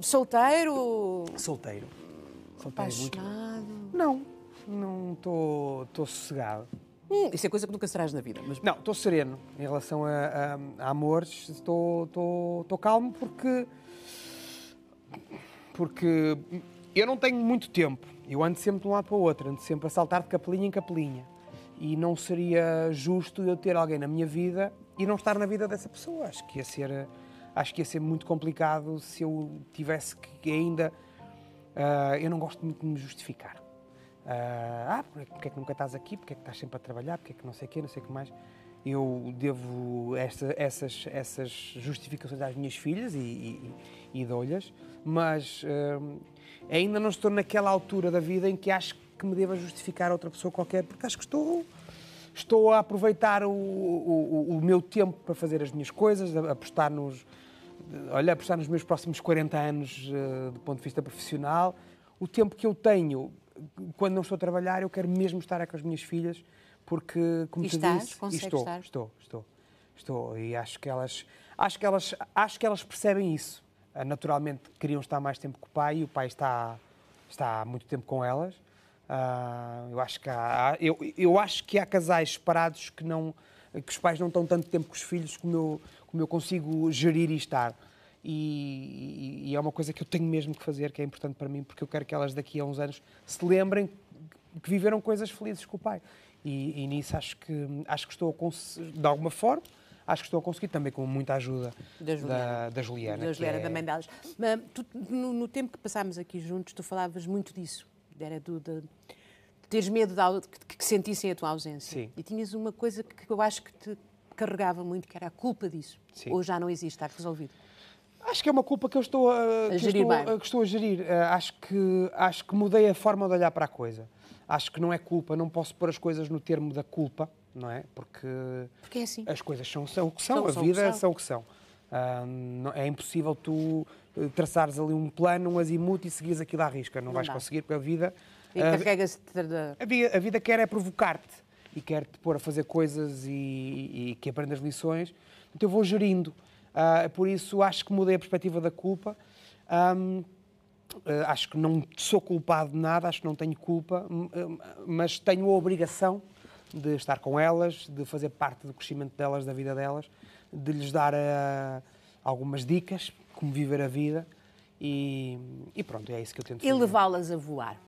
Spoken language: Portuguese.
Solteiro? Solteiro. É Apaixonado? Não, não estou sossegado. Hum, isso é coisa que nunca serás na vida. Mas... Não, estou sereno em relação a, a, a amores. Estou calmo porque... Porque eu não tenho muito tempo. Eu ando sempre de um lado para o outro. Ando sempre a saltar de capelinha em capelinha. E não seria justo eu ter alguém na minha vida e não estar na vida dessa pessoa. Acho que ia ser acho que ia ser muito complicado se eu tivesse que ainda. Uh, eu não gosto muito de me justificar. Uh, ah, ah porque é que nunca estás aqui? Porque é que estás sempre a trabalhar? Porque é que não sei o quê, não sei o que mais. Eu devo esta, essas, essas justificações às minhas filhas e, e, e dou lhas mas uh, ainda não estou naquela altura da vida em que acho que me deva justificar a outra pessoa qualquer, porque acho que estou estou a aproveitar o, o, o meu tempo para fazer as minhas coisas, apostar nos, olha, apostar nos meus próximos 40 anos eh, do ponto de vista profissional. O tempo que eu tenho, quando não estou a trabalhar, eu quero mesmo estar com as minhas filhas, porque, como e te estás, disse, estou, estar? estou, estou, estou. E acho que elas, acho que elas, acho que elas percebem isso. Ah, naturalmente queriam estar mais tempo com o pai e o pai está, está há muito tempo com elas. Ah, eu, acho que há, eu, eu acho que há casais separados que, não, que os pais não estão tanto tempo com os filhos como eu, como eu consigo gerir e estar. E, e, é uma coisa que eu tenho mesmo que fazer, que é importante para mim, porque eu quero que elas daqui a uns anos se lembrem que viveram coisas felizes com o pai. E, e nisso acho que, acho que estou a de alguma forma, acho que estou a conseguir também com muita ajuda da Juliana. Da, da Juliana, da, Juliana, é... mãe delas. Mas, tu, no, no, tempo que passámos aqui juntos, tu falavas muito disso, era do, de teres medo de, que, que, sentissem a tua ausência. Sim. E tinhas uma coisa que eu acho que te carregava muito, que era a culpa disso. Sim. Ou já não existe, está resolvido. Acho que é uma culpa que eu estou a, a que gerir. Estou, que estou a gerir. Uh, acho, que, acho que mudei a forma de olhar para a coisa. Acho que não é culpa, não posso pôr as coisas no termo da culpa, não é? Porque, Porque é assim. as coisas são, são o que são, são a vida é são. são o que são. Ah, é impossível tu eh, traçares ali um plano, um azimuth e seguires aquilo à risca. Não, não vais dá. conseguir, porque a vida. a, vida, a vida quer é provocar-te e quer-te pôr a fazer coisas e, e, e que aprendas lições. Então eu vou gerindo. Uh, por isso acho que mudei a perspectiva da culpa. Um, uh, ah, acho que não sou culpado de nada, acho que não tenho culpa, mas tenho a obrigação de estar com elas, de fazer parte do crescimento delas, da vida delas de lhes dar eh, algumas dicas, como viver a vida. E, e, pronto, é isso que eu tento fazer. E levá-las a voar.